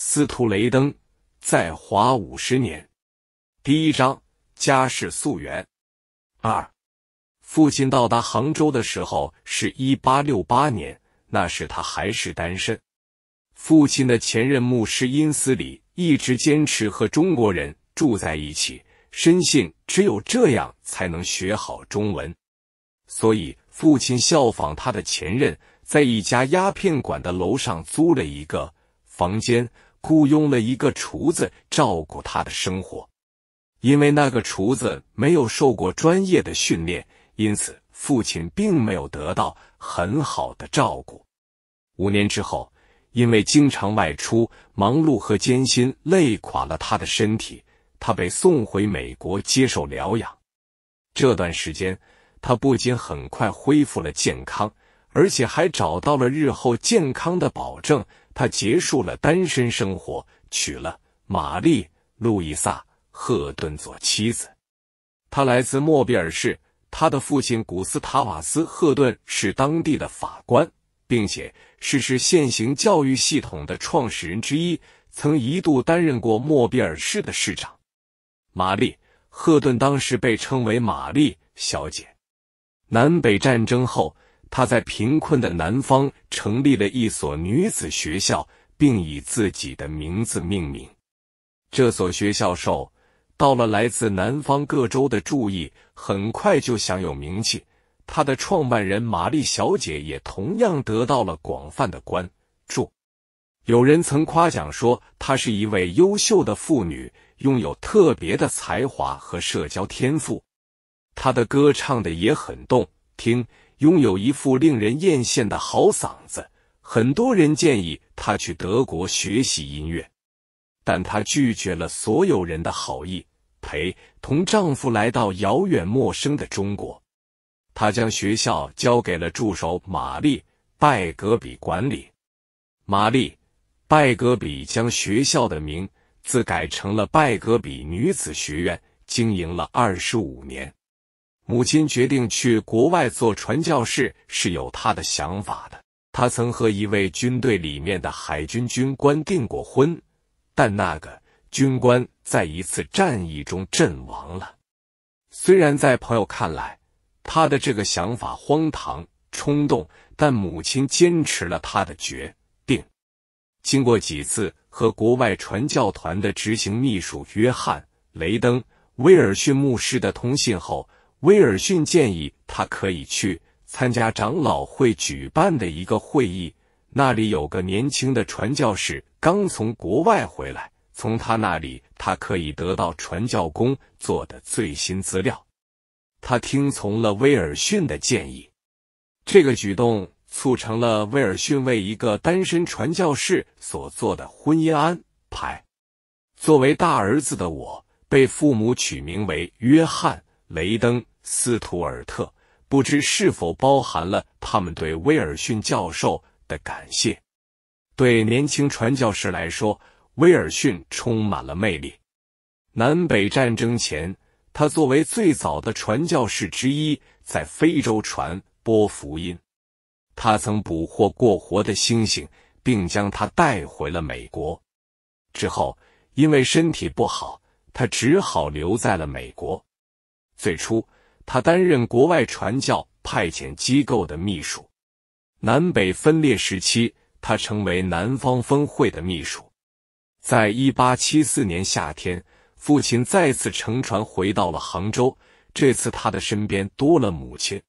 司徒雷登在华五十年，第一章家世溯源。二，父亲到达杭州的时候是一八六八年，那时他还是单身。父亲的前任牧师因斯里一直坚持和中国人住在一起，深信只有这样才能学好中文，所以父亲效仿他的前任，在一家鸦片馆的楼上租了一个房间。雇佣了一个厨子照顾他的生活，因为那个厨子没有受过专业的训练，因此父亲并没有得到很好的照顾。五年之后，因为经常外出、忙碌和艰辛，累垮了他的身体，他被送回美国接受疗养。这段时间，他不仅很快恢复了健康，而且还找到了日后健康的保证。他结束了单身生活，娶了玛丽·路易萨·赫顿做妻子。他来自莫比尔市，他的父亲古斯塔瓦斯·赫顿是当地的法官，并且是是现行教育系统的创始人之一，曾一度担任过莫比尔市的市长。玛丽·赫顿当时被称为玛丽小姐。南北战争后。她在贫困的南方成立了一所女子学校，并以自己的名字命名。这所学校受到了来自南方各州的注意，很快就享有名气。她的创办人玛丽小姐也同样得到了广泛的关注。有人曾夸奖说，她是一位优秀的妇女，拥有特别的才华和社交天赋。她的歌唱的也很动听。拥有一副令人艳羡的好嗓子，很多人建议她去德国学习音乐，但她拒绝了所有人的好意，陪同丈夫来到遥远陌生的中国。她将学校交给了助手玛丽·拜格比管理。玛丽·拜格比将学校的名字改成了拜格比女子学院，经营了二十五年。母亲决定去国外做传教士是有她的想法的。她曾和一位军队里面的海军军官订过婚，但那个军官在一次战役中阵亡了。虽然在朋友看来他的这个想法荒唐冲动，但母亲坚持了他的决定。经过几次和国外传教团的执行秘书约翰·雷登·威尔逊牧师的通信后。威尔逊建议他可以去参加长老会举办的一个会议，那里有个年轻的传教士刚从国外回来，从他那里他可以得到传教工做的最新资料。他听从了威尔逊的建议，这个举动促成了威尔逊为一个单身传教士所做的婚姻安排。作为大儿子的我，被父母取名为约翰。雷登·斯图尔特不知是否包含了他们对威尔逊教授的感谢。对年轻传教士来说，威尔逊充满了魅力。南北战争前，他作为最早的传教士之一，在非洲传播福音。他曾捕获过活的猩猩，并将它带回了美国。之后，因为身体不好，他只好留在了美国。最初，他担任国外传教派遣机构的秘书。南北分裂时期，他成为南方分会的秘书。在一八七四年夏天，父亲再次乘船回到了杭州，这次他的身边多了母亲。